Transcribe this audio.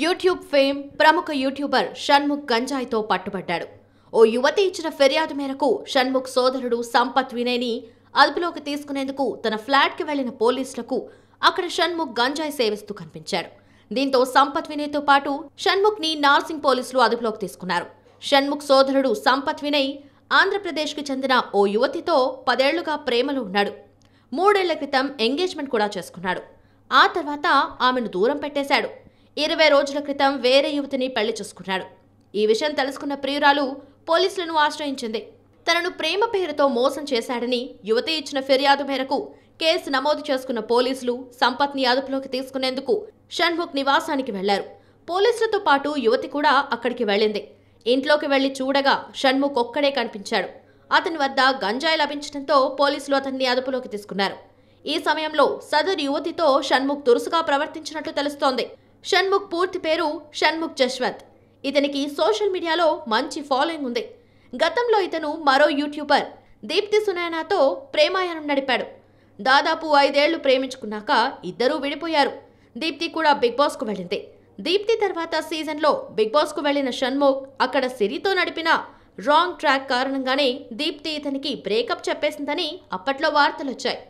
YouTube fame ప్రముఖ YouTuber Shanmukh తో పట్టుబడ్డాడు ఓ యువతి ఇచ్చిన ఫిర్యాదు మేరకు షణ్ముఖ్ సోదరుడు సంపత్ వినయ్ని అదుపులోకి తీసుకునేందుకు తన ఫ్లాట్కి వెళ్లిన పోలీసులకు అక్కడ షణ్ముఖ్ గంజాయి సేవిస్తూ కనిపించాడు దీంతో సంపత్ వినయ్తో పాటు షణ్ముఖ్ని నార్సింగ్ పోలీసులు అదుపులోకి తీసుకున్నారు షణ్ముఖ్ సోదరుడు సంపత్ వినయ్ ఆంధ్రప్రదేశ్కి చెందిన ఓ యువతితో పదేళ్లుగా ప్రేమలో ఉన్నాడు మూడేళ్ల క్రితం ఎంగేజ్మెంట్ కూడా చేసుకున్నాడు ఆ తర్వాత ఆమెను దూరం పెట్టేశాడు ఇరవై రోజుల క్రితం వేరే యువతిని పెళ్లి చూసుకున్నాడు ఈ విషయం తెలుసుకున్న ప్రియురాలు పోలీసులను ఆశ్రయించింది తనను ప్రేమ పేరుతో మోసం చేశాడని యువతి ఇచ్చిన ఫిర్యాదు మేరకు కేసు నమోదు చేసుకున్న పోలీసులు సంపత్ని అదుపులోకి తీసుకునేందుకు షణ్ముఖ్ నివాసానికి వెళ్లారు పోలీసులతో పాటు యువతి కూడా అక్కడికి వెళ్ళింది ఇంట్లోకి వెళ్లి చూడగా షణ్ముఖ్ ఒక్కడే కనిపించాడు అతని వద్ద గంజాయి లభించడంతో పోలీసులు అతన్ని అదుపులోకి తీసుకున్నారు ఈ సమయంలో సదరు యువతితో షణ్ముఖ్ దురుసుగా ప్రవర్తించినట్లు తెలుస్తోంది షణ్ముఖ్ పూర్తి పేరు షణ్ముఖ్ జశ్వంత్ ఇతనికి సోషల్ మీడియాలో మంచి ఫాలోయింగ్ ఉంది గతంలో ఇతను మరో యూట్యూబర్ దీప్తి సునయనాతో ప్రేమాయణం నడిపాడు దాదాపు ఐదేళ్లు ప్రేమించుకున్నాక ఇద్దరూ విడిపోయారు దీప్తి కూడా బిగ్ బాస్కు వెళ్ళింది దీప్తి తర్వాత సీజన్లో బిగ్ బాస్కు వెళ్లిన షణ్ముఖ్ అక్కడ సిరితో నడిపిన రాంగ్ ట్రాక్ కారణంగానే దీప్తి ఇతనికి బ్రేకప్ చెప్పేసిందని అప్పట్లో వార్తలొచ్చాయి